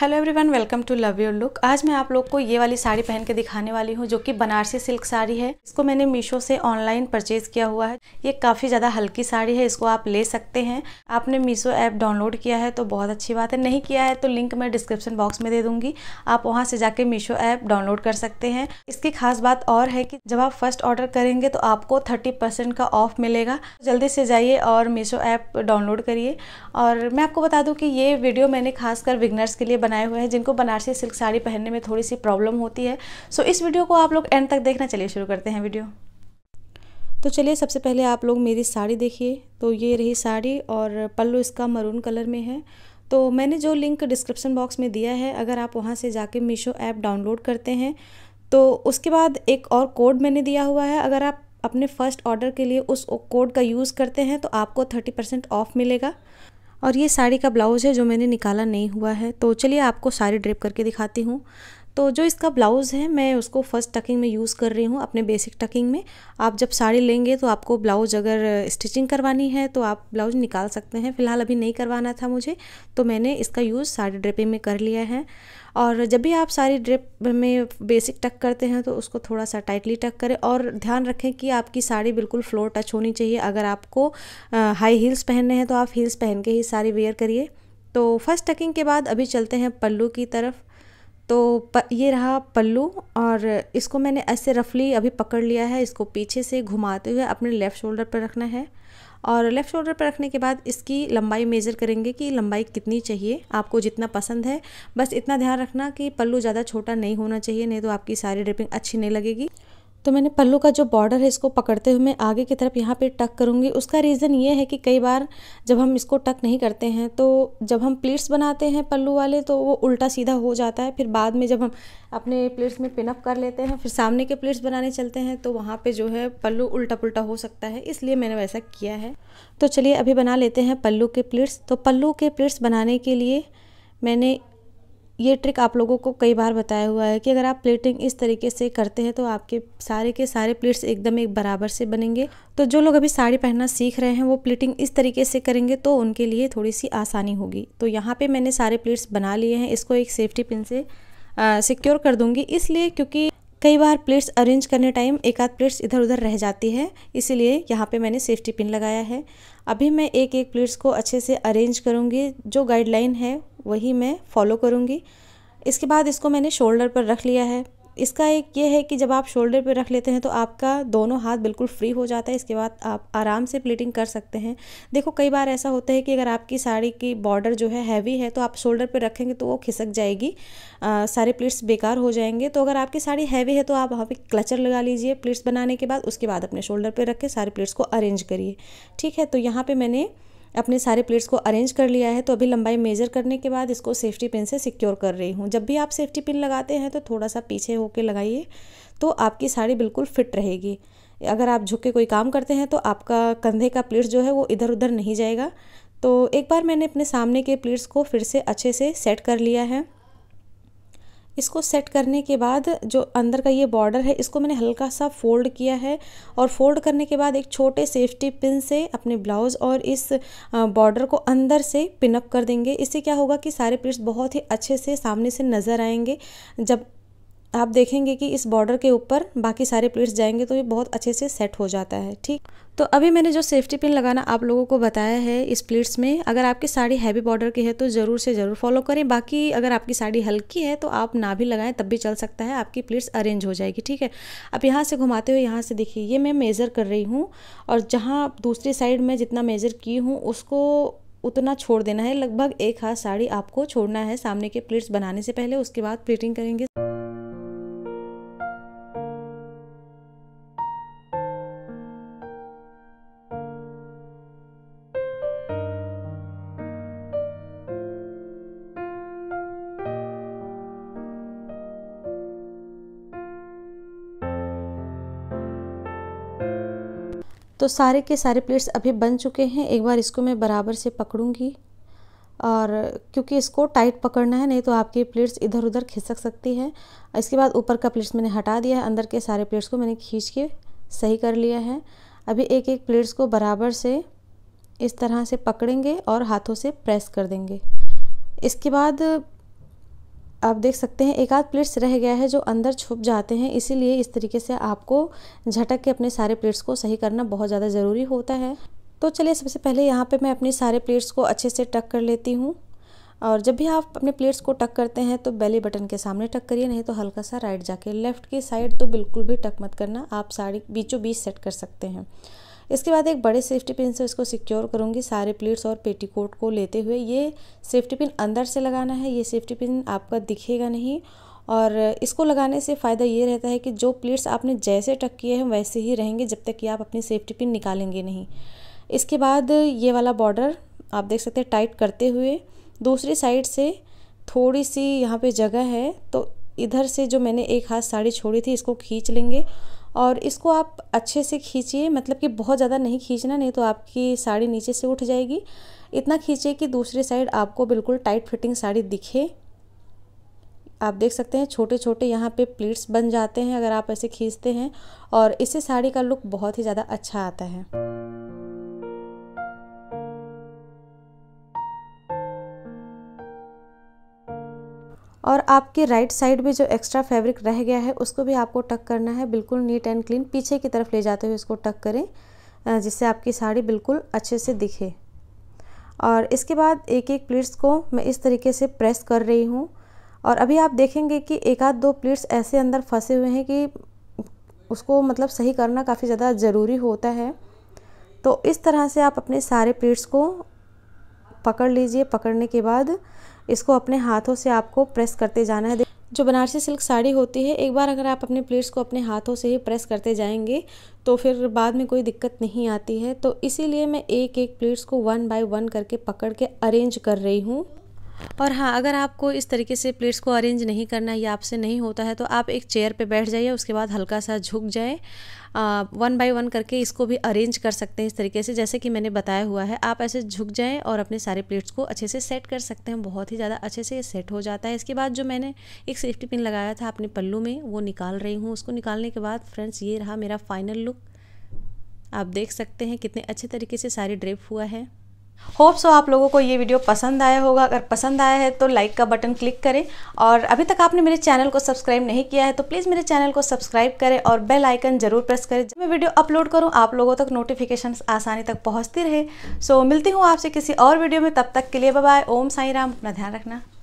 hello everyone welcome to love your look आज मैं आप लोग को ये वाली साड़ी पहन के दिखाने वाली हूँ जो कि बनारसी सिल्क साड़ी है इसको मैंने मीशो से ऑनलाइन परचेज किया हुआ है ये काफ़ी ज़्यादा हल्की साड़ी है इसको आप ले सकते हैं आपने मीशो ऐप डाउनलोड किया है तो बहुत अच्छी बात है नहीं किया है तो लिंक मैं डिस्क्रिप्शन बॉक्स में दे दूँगी आप वहाँ से जाके मीशो ऐप डाउनलोड कर सकते हैं इसकी खास बात और है कि जब आप फर्स्ट ऑर्डर करेंगे तो आपको थर्टी का ऑफ मिलेगा तो जल्दी से जाइए और मीशो ऐप डाउनलोड करिए और मैं आपको बता दूँ कि ये वीडियो मैंने खासकर विगनर्स के लिए बनाए हुए हैं जिनको बनारसी सिल्क साड़ी पहनने में थोड़ी सी प्रॉब्लम होती है सो इस वीडियो को आप लोग एंड तक देखना चलिए शुरू करते हैं वीडियो तो चलिए सबसे पहले आप लोग मेरी साड़ी देखिए तो ये रही साड़ी और पल्लू इसका मरून कलर में है तो मैंने जो लिंक डिस्क्रिप्शन बॉक्स में दिया है अगर आप वहाँ से जाके मीशो ऐप डाउनलोड करते हैं तो उसके बाद एक और कोड मैंने दिया हुआ है अगर आप अपने फ़र्स्ट ऑर्डर के लिए उस कोड का यूज़ करते हैं तो आपको थर्टी परसेंट ऑफ़ मिलेगा और ये साड़ी का ब्लाउज़ है जो मैंने निकाला नहीं हुआ है तो चलिए आपको साड़ी ड्रेप करके दिखाती हूँ तो जो इसका ब्लाउज़ है मैं उसको फर्स्ट टकिंग में यूज़ कर रही हूँ अपने बेसिक टकिंग में आप जब साड़ी लेंगे तो आपको ब्लाउज़ अगर स्टिचिंग करवानी है तो आप ब्लाउज़ निकाल सकते हैं फ़िलहाल अभी नहीं करवाना था मुझे तो मैंने इसका यूज़ साड़ी ड्रेपिंग में कर लिया है और जब भी आप साड़ी ड्रेप में बेसिक टक करते हैं तो उसको थोड़ा सा टाइटली टक करें और ध्यान रखें कि आपकी साड़ी बिल्कुल फ्लोर टच होनी चाहिए अगर आपको हाई हील्स पहनने हैं तो आप हील्स पहन के ही साड़ी वेयर करिए तो फर्स्ट टकिंग के बाद अभी चलते हैं पल्लू की तरफ तो ये रहा पल्लू और इसको मैंने ऐसे रफली अभी पकड़ लिया है इसको पीछे से घुमाते हुए अपने लेफ़्ट शोल्डर पर रखना है और लेफ़्ट शोल्डर पर रखने के बाद इसकी लंबाई मेज़र करेंगे कि लंबाई कितनी चाहिए आपको जितना पसंद है बस इतना ध्यान रखना कि पल्लू ज़्यादा छोटा नहीं होना चाहिए नहीं तो आपकी सारी ड्रिपिंग अच्छी नहीं लगेगी तो मैंने पल्लू का जो बॉर्डर है इसको पकड़ते हुए मैं आगे की तरफ यहाँ पे टक करूँगी उसका रीज़न ये है कि कई बार जब हम इसको टक नहीं करते हैं तो जब हम प्लेट्स बनाते हैं पल्लू वाले तो वो उल्टा सीधा हो जाता है फिर बाद में जब हम अपने प्लेट्स में पिनअप कर लेते हैं फिर सामने के प्लेट्स बनाने चलते हैं तो वहाँ पर जो है पल्लू उल्टा पुल्टा हो सकता है इसलिए मैंने वैसा किया है तो चलिए अभी बना लेते हैं पल्लू के प्लेट्स तो पल्लू के प्लेट्स बनाने के लिए मैंने ये ट्रिक आप लोगों को कई बार बताया हुआ है कि अगर आप प्लेटिंग इस तरीके से करते हैं तो आपके सारे के सारे प्लेट्स एकदम एक बराबर से बनेंगे तो जो लोग अभी साड़ी पहनना सीख रहे हैं वो प्लेटिंग इस तरीके से करेंगे तो उनके लिए थोड़ी सी आसानी होगी तो यहाँ पे मैंने सारे प्लेट्स बना लिए हैं इसको एक सेफ्टी पिन से सिक्योर कर दूँगी इसलिए क्योंकि कई बार प्लेट्स अरेंज करने टाइम एक आध प्लेट्स इधर उधर रह जाती है इसीलिए यहाँ पे मैंने सेफ्टी पिन लगाया है अभी मैं एक एक प्लेट्स को अच्छे से अरेंज करूँगी जो गाइडलाइन है वही मैं फॉलो करूँगी इसके बाद इसको मैंने शोल्डर पर रख लिया है इसका एक ये है कि जब आप शोल्डर पर रख लेते हैं तो आपका दोनों हाथ बिल्कुल फ्री हो जाता है इसके बाद आप आराम से प्लेटिंग कर सकते हैं देखो कई बार ऐसा होता है कि अगर आपकी साड़ी की बॉर्डर जो है हैवी है तो आप शोल्डर पर रखेंगे तो वो खिसक जाएगी आ, सारे प्लेट्स बेकार हो जाएंगे तो अगर आपकी साड़ी हैवी है तो आप वहाँ पर क्लचर लगा लीजिए प्लेट्स बनाने के बाद उसके बाद अपने शोल्डर पर रखें सारे प्लेट्स को अरेंज करिए ठीक है तो यहाँ पर मैंने अपने सारे प्लेट्स को अरेंज कर लिया है तो अभी लंबाई मेजर करने के बाद इसको सेफ्टी पिन से सिक्योर कर रही हूँ जब भी आप सेफ्टी पिन लगाते हैं तो थोड़ा सा पीछे होके लगाइए तो आपकी साड़ी बिल्कुल फिट रहेगी अगर आप झुक के कोई काम करते हैं तो आपका कंधे का प्लेट्स जो है वो इधर उधर नहीं जाएगा तो एक बार मैंने अपने सामने के प्लेट्स को फिर से अच्छे से सेट कर लिया है इसको सेट करने के बाद जो अंदर का ये बॉर्डर है इसको मैंने हल्का सा फोल्ड किया है और फोल्ड करने के बाद एक छोटे सेफ्टी पिन से अपने ब्लाउज़ और इस बॉर्डर को अंदर से पिनअप कर देंगे इससे क्या होगा कि सारे पीट्स बहुत ही अच्छे से सामने से नज़र आएंगे जब आप देखेंगे कि इस बॉर्डर के ऊपर बाकी सारे प्लेट्स जाएंगे तो ये बहुत अच्छे से सेट हो जाता है ठीक तो अभी मैंने जो सेफ्टी पिन लगाना आप लोगों को बताया है इस प्लेट्स में अगर आपकी साड़ी हैवी बॉर्डर की है तो ज़रूर से ज़रूर फॉलो करें बाकी अगर आपकी साड़ी हल्की है तो आप ना भी लगाएं तब भी चल सकता है आपकी प्लेट्स अरेंज हो जाएगी ठीक है अब यहाँ से घुमाते हुए यहाँ से देखिए ये मैं मेज़र कर रही हूँ और जहाँ दूसरी साइड में जितना मेज़र की हूँ उसको उतना छोड़ देना है लगभग एक हाथ साड़ी आपको छोड़ना है सामने के प्लेट्स बनाने से पहले उसके बाद प्लेटिंग करेंगे तो सारे के सारे प्लेट्स अभी बन चुके हैं एक बार इसको मैं बराबर से पकड़ूँगी और क्योंकि इसको टाइट पकड़ना है नहीं तो आपकी प्लेट्स इधर उधर खिसक सकती है इसके बाद ऊपर का प्लेट्स मैंने हटा दिया है अंदर के सारे प्लेट्स को मैंने खींच के सही कर लिया है अभी एक एक प्लेट्स को बराबर से इस तरह से पकड़ेंगे और हाथों से प्रेस कर देंगे इसके बाद आप देख सकते हैं एक आध प्लेट्स रह गया है जो अंदर छुप जाते हैं इसीलिए इस तरीके से आपको झटक के अपने सारे प्लेट्स को सही करना बहुत ज़्यादा ज़रूरी होता है तो चलिए सबसे पहले यहाँ पे मैं अपने सारे प्लेट्स को अच्छे से टक कर लेती हूँ और जब भी आप अपने प्लेट्स को टक करते हैं तो बेली बटन के सामने टक करिए नहीं तो हल्का सा राइट जाके लेफ़्ट की साइड तो बिल्कुल भी टक मत करना आप साड़ी बीचों बीच सेट कर सकते हैं इसके बाद एक बड़े सेफ्टी पिन से इसको सिक्योर करूँगी सारे प्लेट्स और पेटीकोट को लेते हुए ये सेफ्टी पिन अंदर से लगाना है ये सेफ्टी पिन आपका दिखेगा नहीं और इसको लगाने से फ़ायदा ये रहता है कि जो प्लेट्स आपने जैसे टक किए हैं वैसे ही रहेंगे जब तक कि आप अपनी सेफ्टी पिन निकालेंगे नहीं इसके बाद ये वाला बॉर्डर आप देख सकते हैं टाइट करते हुए दूसरी साइड से थोड़ी सी यहाँ पे जगह है तो इधर से जो मैंने एक हाथ साड़ी छोड़ी थी इसको खींच लेंगे और इसको आप अच्छे से खींचिए मतलब कि बहुत ज़्यादा नहीं खींचना नहीं तो आपकी साड़ी नीचे से उठ जाएगी इतना खींचे कि दूसरी साइड आपको बिल्कुल टाइट फिटिंग साड़ी दिखे आप देख सकते हैं छोटे छोटे यहाँ पे प्लीट्स बन जाते हैं अगर आप ऐसे खींचते हैं और इससे साड़ी का लुक बहुत ही ज़्यादा अच्छा आता है और आपके राइट साइड में जो एक्स्ट्रा फैब्रिक रह गया है उसको भी आपको टक करना है बिल्कुल नीट एंड क्लीन पीछे की तरफ ले जाते हुए इसको टक करें जिससे आपकी साड़ी बिल्कुल अच्छे से दिखे और इसके बाद एक एक प्लीट्स को मैं इस तरीके से प्रेस कर रही हूँ और अभी आप देखेंगे कि एक आध दो प्लीट्स ऐसे अंदर फंसे हुए हैं कि उसको मतलब सही करना काफ़ी ज़्यादा ज़रूरी होता है तो इस तरह से आप अपने सारे प्लेट्स को पकड़ लीजिए पकड़ने के बाद इसको अपने हाथों से आपको प्रेस करते जाना है जो बनारसी सिल्क साड़ी होती है एक बार अगर आप अपने प्लेट्स को अपने हाथों से ही प्रेस करते जाएंगे तो फिर बाद में कोई दिक्कत नहीं आती है तो इसीलिए मैं एक एक प्लेट्स को वन बाय वन करके पकड़ के अरेंज कर रही हूँ और हाँ अगर आपको इस तरीके से प्लेट्स को अरेंज नहीं करना या आपसे नहीं होता है तो आप एक चेयर पे बैठ जाइए उसके बाद हल्का सा झुक जाए वन बाय वन करके इसको भी अरेंज कर सकते हैं इस तरीके से जैसे कि मैंने बताया हुआ है आप ऐसे झुक जाएँ और अपने सारे प्लेट्स को अच्छे से सेट कर सकते हैं बहुत ही ज़्यादा अच्छे से ये सेट हो जाता है इसके बाद जो मैंने एक सेफ्टी पिन लगाया था अपने पल्लू में वो निकाल रही हूँ उसको निकालने के बाद फ्रेंड्स ये रहा मेरा फाइनल लुक आप देख सकते हैं कितने अच्छे तरीके से सारी ड्रेप हुआ है होप्स सो तो आप लोगों को ये वीडियो पसंद आया होगा अगर पसंद आया है तो लाइक का बटन क्लिक करें और अभी तक आपने मेरे चैनल को सब्सक्राइब नहीं किया है तो प्लीज़ मेरे चैनल को सब्सक्राइब करें और बेल आइकन ज़रूर प्रेस करें जब मैं वीडियो अपलोड करूँ आप लोगों तक नोटिफिकेशन आसानी तक पहुँचती रहे सो मिलती हूँ आपसे किसी और वीडियो में तब तक के लिए बाय ओम साई राम अपना ध्यान रखना